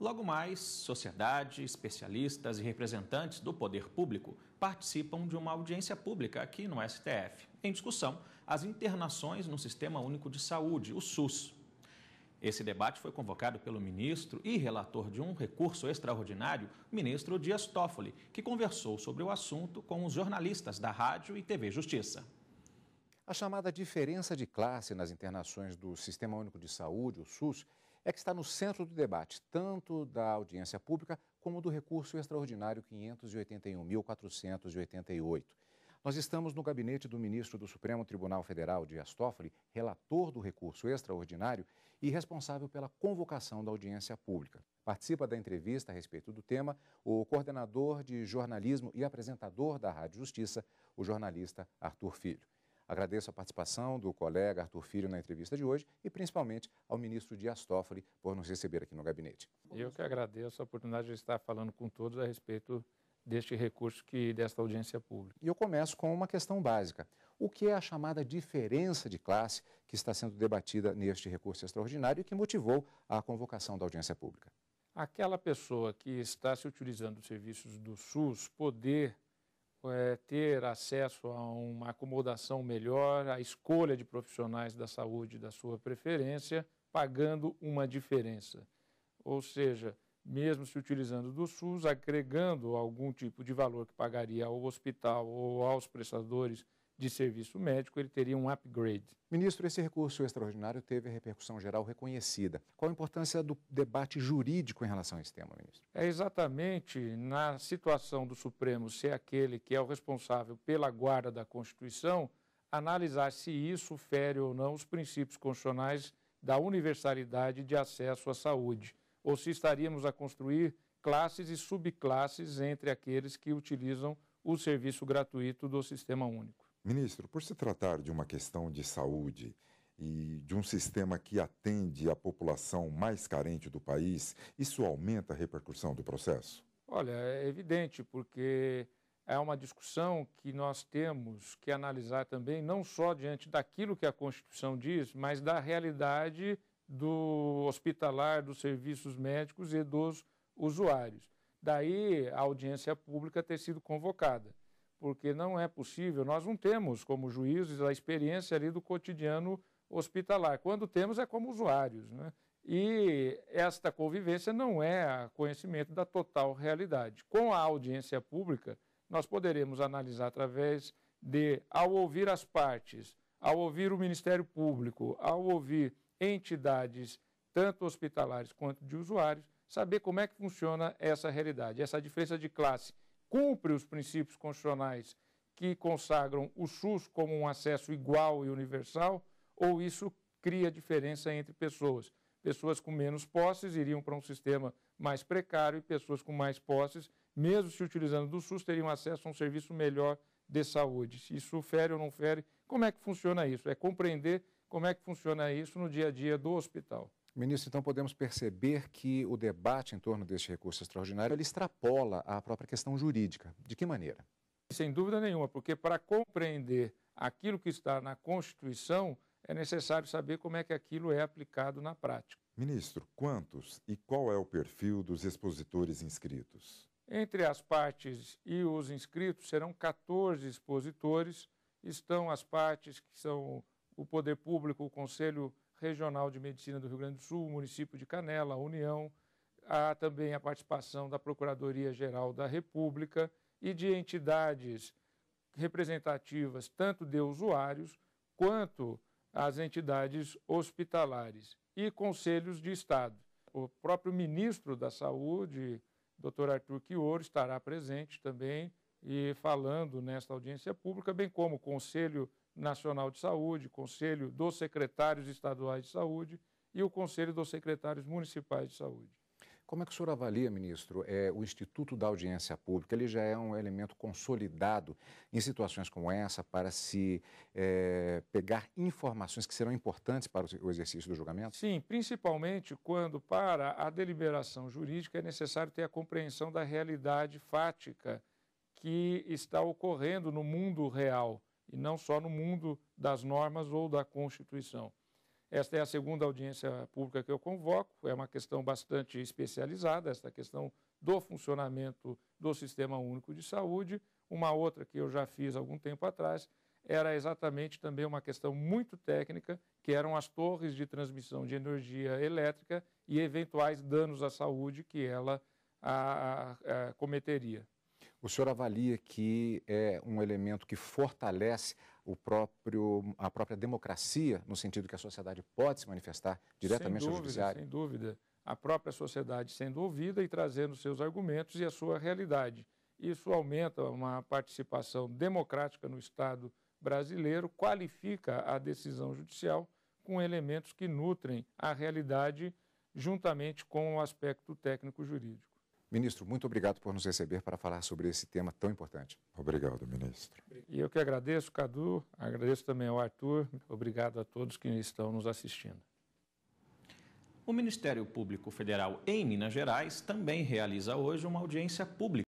Logo mais, sociedade, especialistas e representantes do poder público participam de uma audiência pública aqui no STF. Em discussão, as internações no Sistema Único de Saúde, o SUS. Esse debate foi convocado pelo ministro e relator de um recurso extraordinário, ministro Dias Toffoli, que conversou sobre o assunto com os jornalistas da Rádio e TV Justiça. A chamada diferença de classe nas internações do Sistema Único de Saúde, o SUS, é que está no centro do debate, tanto da audiência pública como do recurso extraordinário 581.488. Nós estamos no gabinete do ministro do Supremo Tribunal Federal, Dias Toffoli, relator do recurso extraordinário e responsável pela convocação da audiência pública. Participa da entrevista a respeito do tema o coordenador de jornalismo e apresentador da Rádio Justiça, o jornalista Arthur Filho. Agradeço a participação do colega Arthur Filho na entrevista de hoje e principalmente ao ministro Dias Toffoli por nos receber aqui no gabinete. Eu que agradeço a oportunidade de estar falando com todos a respeito deste recurso que desta audiência pública. E eu começo com uma questão básica. O que é a chamada diferença de classe que está sendo debatida neste recurso extraordinário e que motivou a convocação da audiência pública? Aquela pessoa que está se utilizando dos serviços do SUS poder é, ter acesso a uma acomodação melhor, a escolha de profissionais da saúde da sua preferência, pagando uma diferença. Ou seja, mesmo se utilizando do SUS, agregando algum tipo de valor que pagaria ao hospital ou aos prestadores de serviço médico, ele teria um upgrade. Ministro, esse recurso extraordinário teve a repercussão geral reconhecida. Qual a importância do debate jurídico em relação a esse tema, ministro? É exatamente na situação do Supremo ser aquele que é o responsável pela guarda da Constituição, analisar se isso fere ou não os princípios constitucionais da universalidade de acesso à saúde, ou se estaríamos a construir classes e subclasses entre aqueles que utilizam o serviço gratuito do Sistema Único. Ministro, por se tratar de uma questão de saúde e de um sistema que atende a população mais carente do país, isso aumenta a repercussão do processo? Olha, é evidente, porque é uma discussão que nós temos que analisar também, não só diante daquilo que a Constituição diz, mas da realidade do hospitalar, dos serviços médicos e dos usuários. Daí a audiência pública ter sido convocada porque não é possível. Nós não temos, como juízes, a experiência ali do cotidiano hospitalar. Quando temos, é como usuários. Né? E esta convivência não é a conhecimento da total realidade. Com a audiência pública, nós poderemos analisar através de, ao ouvir as partes, ao ouvir o Ministério Público, ao ouvir entidades, tanto hospitalares quanto de usuários, saber como é que funciona essa realidade, essa diferença de classe cumpre os princípios constitucionais que consagram o SUS como um acesso igual e universal, ou isso cria diferença entre pessoas. Pessoas com menos posses iriam para um sistema mais precário e pessoas com mais posses, mesmo se utilizando do SUS, teriam acesso a um serviço melhor de saúde. Se isso fere ou não fere, como é que funciona isso? É compreender como é que funciona isso no dia a dia do hospital. Ministro, então podemos perceber que o debate em torno deste recurso extraordinário ele extrapola a própria questão jurídica. De que maneira? Sem dúvida nenhuma, porque para compreender aquilo que está na Constituição, é necessário saber como é que aquilo é aplicado na prática. Ministro, quantos e qual é o perfil dos expositores inscritos? Entre as partes e os inscritos serão 14 expositores. Estão as partes que são o poder público, o Conselho Regional de Medicina do Rio Grande do Sul, município de Canela, União, há também a participação da Procuradoria-Geral da República e de entidades representativas tanto de usuários quanto as entidades hospitalares e conselhos de Estado. O próprio ministro da Saúde, Dr. Arthur Quior, estará presente também e falando nesta audiência pública, bem como o Conselho Nacional de Saúde, Conselho dos Secretários Estaduais de Saúde e o Conselho dos Secretários Municipais de Saúde. Como é que o senhor avalia, ministro, é, o Instituto da Audiência Pública? Ele já é um elemento consolidado em situações como essa para se é, pegar informações que serão importantes para o exercício do julgamento? Sim, principalmente quando, para a deliberação jurídica, é necessário ter a compreensão da realidade fática que está ocorrendo no mundo real e não só no mundo das normas ou da Constituição. Esta é a segunda audiência pública que eu convoco, é uma questão bastante especializada, esta questão do funcionamento do Sistema Único de Saúde. Uma outra que eu já fiz algum tempo atrás era exatamente também uma questão muito técnica, que eram as torres de transmissão de energia elétrica e eventuais danos à saúde que ela a, a, a cometeria o senhor avalia que é um elemento que fortalece o próprio, a própria democracia, no sentido que a sociedade pode se manifestar diretamente dúvida, ao judiciário? Sem dúvida. A própria sociedade sendo ouvida e trazendo seus argumentos e a sua realidade. Isso aumenta uma participação democrática no Estado brasileiro, qualifica a decisão judicial com elementos que nutrem a realidade juntamente com o aspecto técnico-jurídico. Ministro, muito obrigado por nos receber para falar sobre esse tema tão importante. Obrigado, ministro. E eu que agradeço, Cadu, agradeço também ao Arthur, obrigado a todos que estão nos assistindo. O Ministério Público Federal em Minas Gerais também realiza hoje uma audiência pública.